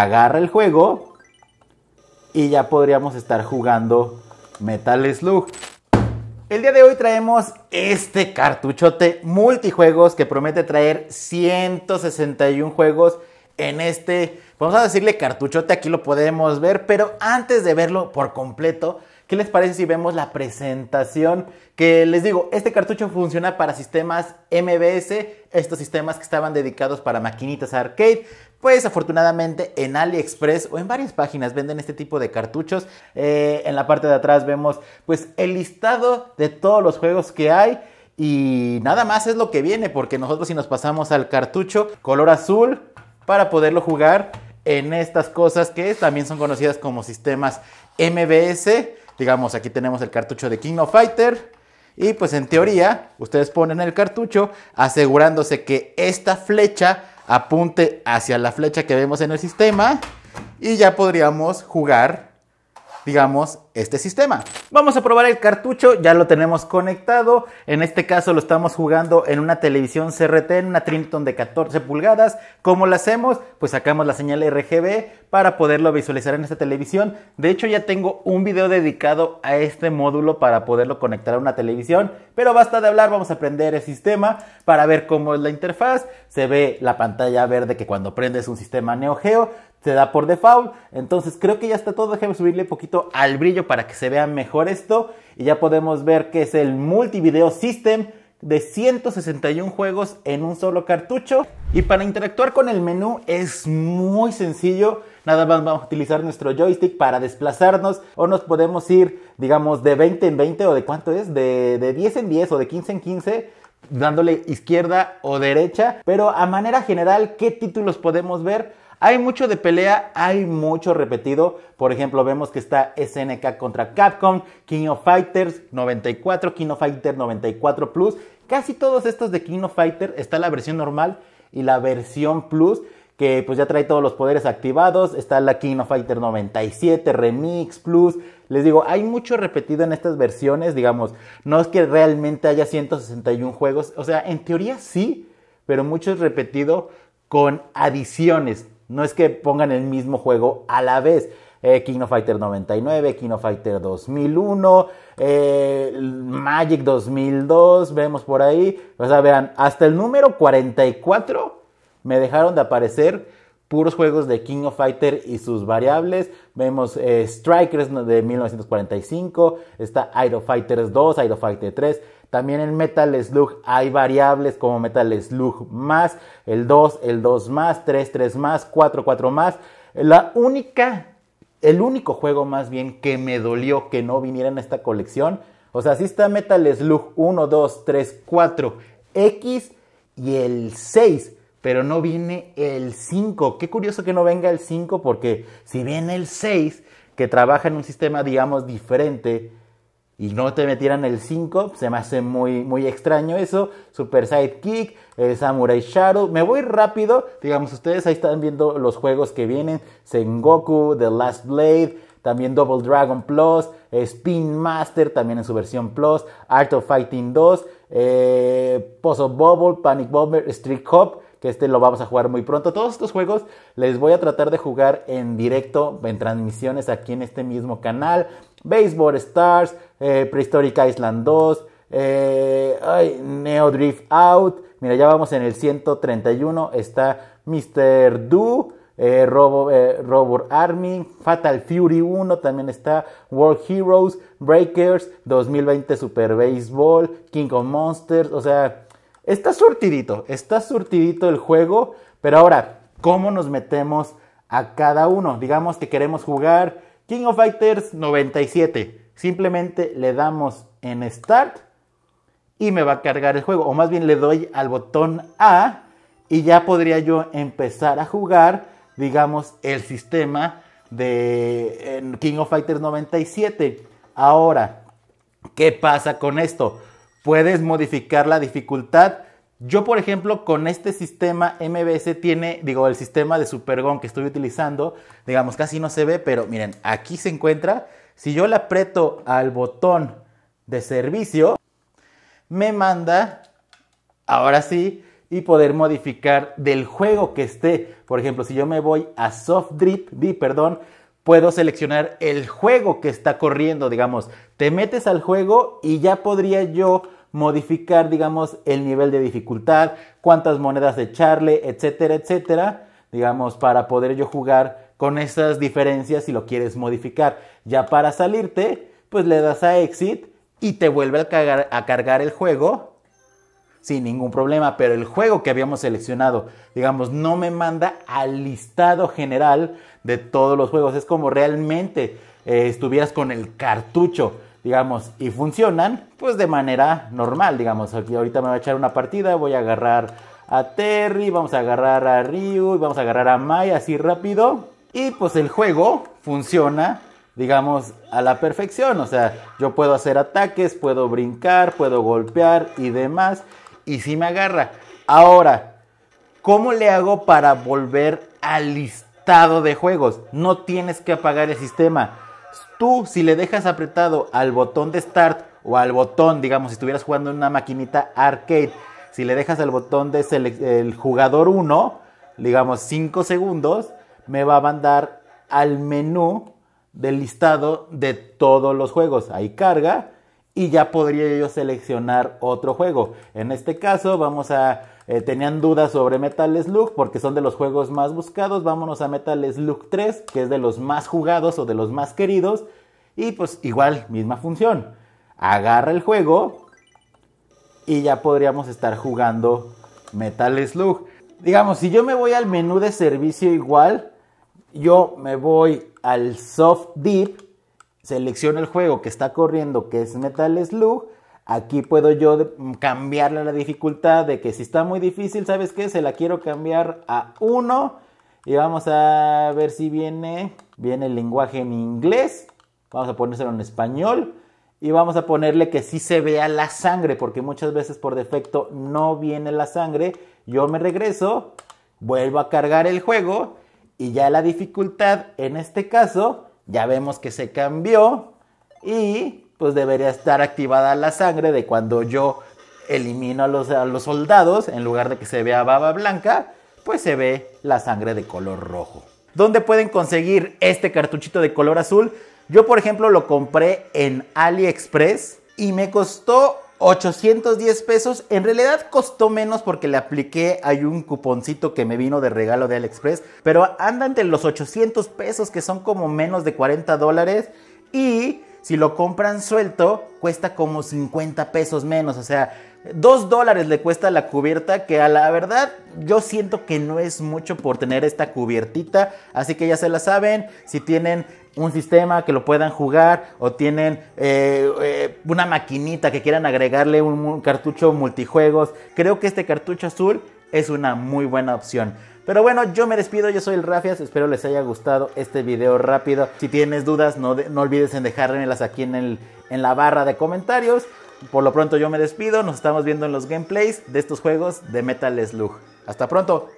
agarra el juego y ya podríamos estar jugando Metal Slug. El día de hoy traemos este cartuchote multijuegos que promete traer 161 juegos en este, vamos a decirle cartuchote, aquí lo podemos ver, pero antes de verlo por completo, ¿Qué les parece si vemos la presentación? Que les digo, este cartucho funciona para sistemas MBS, estos sistemas que estaban dedicados para maquinitas arcade. Pues afortunadamente en AliExpress o en varias páginas venden este tipo de cartuchos. Eh, en la parte de atrás vemos pues el listado de todos los juegos que hay. Y nada más es lo que viene, porque nosotros si nos pasamos al cartucho, color azul, para poderlo jugar en estas cosas que también son conocidas como sistemas MBS. Digamos, aquí tenemos el cartucho de King of Fighter. Y pues en teoría, ustedes ponen el cartucho asegurándose que esta flecha apunte hacia la flecha que vemos en el sistema. Y ya podríamos jugar digamos, este sistema. Vamos a probar el cartucho, ya lo tenemos conectado. En este caso lo estamos jugando en una televisión CRT, en una Triniton de 14 pulgadas. ¿Cómo lo hacemos? Pues sacamos la señal RGB para poderlo visualizar en esta televisión. De hecho, ya tengo un video dedicado a este módulo para poderlo conectar a una televisión. Pero basta de hablar, vamos a aprender el sistema para ver cómo es la interfaz. Se ve la pantalla verde que cuando prendes un sistema Neo Geo se da por default. Entonces creo que ya está todo. dejemos subirle un poquito al brillo para que se vea mejor esto. Y ya podemos ver que es el Multivideo System de 161 juegos en un solo cartucho. Y para interactuar con el menú es muy sencillo. Nada más vamos a utilizar nuestro joystick para desplazarnos o nos podemos ir, digamos, de 20 en 20 o de cuánto es, de, de 10 en 10 o de 15 en 15 dándole izquierda o derecha, pero a manera general, ¿qué títulos podemos ver? Hay mucho de pelea, hay mucho repetido. Por ejemplo, vemos que está SNK contra Capcom, King of Fighters 94, King of Fighter 94 Plus. Casi todos estos de King of Fighter está la versión normal y la versión Plus que pues ya trae todos los poderes activados. Está la King of Fighter 97, Remix Plus. Les digo, hay mucho repetido en estas versiones, digamos. No es que realmente haya 161 juegos. O sea, en teoría sí, pero mucho es repetido con adiciones. No es que pongan el mismo juego a la vez. Eh, King of Fighter 99, King of Fighter 2001, eh, Magic 2002, vemos por ahí. O sea, vean, hasta el número 44 me dejaron de aparecer puros juegos de King of Fighter y sus variables. Vemos eh, Strikers de 1945, está Iron Fighters 2, Iron Fighter 3, también en Metal Slug hay variables como Metal Slug más, el 2, el 2 más, 3, 3 más, 4, 4 más. La única, el único juego más bien que me dolió que no viniera en esta colección. O sea, sí está Metal Slug 1, 2, 3, 4, X y el 6 pero no viene el 5. Qué curioso que no venga el 5 porque si viene el 6, que trabaja en un sistema, digamos, diferente y no te metieran el 5, se me hace muy, muy extraño eso. Super Sidekick, Samurai Shadow. Me voy rápido, digamos, ustedes ahí están viendo los juegos que vienen: Sengoku, The Last Blade, también Double Dragon Plus, Spin Master, también en su versión Plus, Art of Fighting 2, eh, Puzzle Bubble, Panic Bomber, Street Cop que este lo vamos a jugar muy pronto. Todos estos juegos les voy a tratar de jugar en directo, en transmisiones aquí en este mismo canal. Baseball Stars, eh, Prehistoric Island 2, eh, Neo Drift Out. Mira, ya vamos en el 131. Está Mr. Do. Eh, Robo, eh, Robot Army, Fatal Fury 1 también está, World Heroes, Breakers, 2020 Super Baseball, King of Monsters, o sea, Está surtidito, está surtidito el juego, pero ahora, ¿cómo nos metemos a cada uno? Digamos que queremos jugar King of Fighters 97. Simplemente le damos en Start y me va a cargar el juego. O más bien le doy al botón A y ya podría yo empezar a jugar, digamos, el sistema de King of Fighters 97. Ahora, ¿qué pasa con esto? Puedes modificar la dificultad. Yo, por ejemplo, con este sistema MBS tiene, digo, el sistema de Supergon que estoy utilizando, digamos, casi no se ve, pero miren, aquí se encuentra. Si yo le aprieto al botón de servicio, me manda, ahora sí, y poder modificar del juego que esté. Por ejemplo, si yo me voy a Soft Drip, di, perdón, puedo seleccionar el juego que está corriendo, digamos, te metes al juego y ya podría yo modificar, digamos, el nivel de dificultad, cuántas monedas de charle. etcétera, etcétera, digamos, para poder yo jugar con esas diferencias si lo quieres modificar. Ya para salirte, pues le das a exit y te vuelve a cargar, a cargar el juego sin ningún problema, pero el juego que habíamos seleccionado, digamos, no me manda al listado general de todos los juegos. Es como realmente eh, estuvieras con el cartucho, digamos, y funcionan pues de manera normal, digamos. Aquí ahorita me voy a echar una partida, voy a agarrar a Terry, vamos a agarrar a Ryu y vamos a agarrar a Mai así rápido. Y pues el juego funciona digamos, a la perfección. O sea, yo puedo hacer ataques, puedo brincar, puedo golpear y demás y si me agarra. Ahora, ¿cómo le hago para volver al listado de juegos? No tienes que apagar el sistema. Tú, si le dejas apretado al botón de Start o al botón, digamos, si estuvieras jugando en una maquinita arcade, si le dejas al botón de el jugador 1, digamos 5 segundos, me va a mandar al menú del listado de todos los juegos. Ahí carga y ya podría yo seleccionar otro juego. En este caso vamos a... Eh, tenían dudas sobre Metal Slug porque son de los juegos más buscados. Vámonos a Metal Slug 3, que es de los más jugados o de los más queridos. Y pues igual, misma función. Agarra el juego y ya podríamos estar jugando Metal Slug. Digamos, si yo me voy al menú de servicio igual, yo me voy al Soft Deep selecciono el juego que está corriendo, que es Metal Slug, aquí puedo yo mm, cambiarle la dificultad de que si está muy difícil, ¿sabes qué? Se la quiero cambiar a 1 y vamos a ver si viene, viene el lenguaje en inglés, vamos a ponérselo en español y vamos a ponerle que sí se vea la sangre, porque muchas veces por defecto no viene la sangre. Yo me regreso, vuelvo a cargar el juego y ya la dificultad en este caso ya vemos que se cambió y pues debería estar activada la sangre de cuando yo elimino a los, a los soldados, en lugar de que se vea baba blanca, pues se ve la sangre de color rojo. ¿Dónde pueden conseguir este cartuchito de color azul? Yo, por ejemplo, lo compré en AliExpress y me costó 810 pesos. En realidad costó menos porque le apliqué hay un cuponcito que me vino de regalo de AliExpress, pero anda entre los 800 pesos que son como menos de 40 dólares y si lo compran suelto cuesta como 50 pesos menos, o sea, 2 dólares le cuesta la cubierta que a la verdad yo siento que no es mucho por tener esta cubiertita, así que ya se la saben, si tienen un sistema que lo puedan jugar o tienen eh, eh, una maquinita que quieran agregarle un, cartucho multijuegos, creo que este cartucho azul es una muy buena opción. Pero bueno, yo me despido, yo soy el Rafias, espero les haya gustado este video rápido. Si tienes dudas, no, olvides en dejármelas aquí en, en la barra de comentarios. Por lo pronto yo me despido, nos estamos viendo en los gameplays de estos juegos de Metal Slug. Hasta pronto.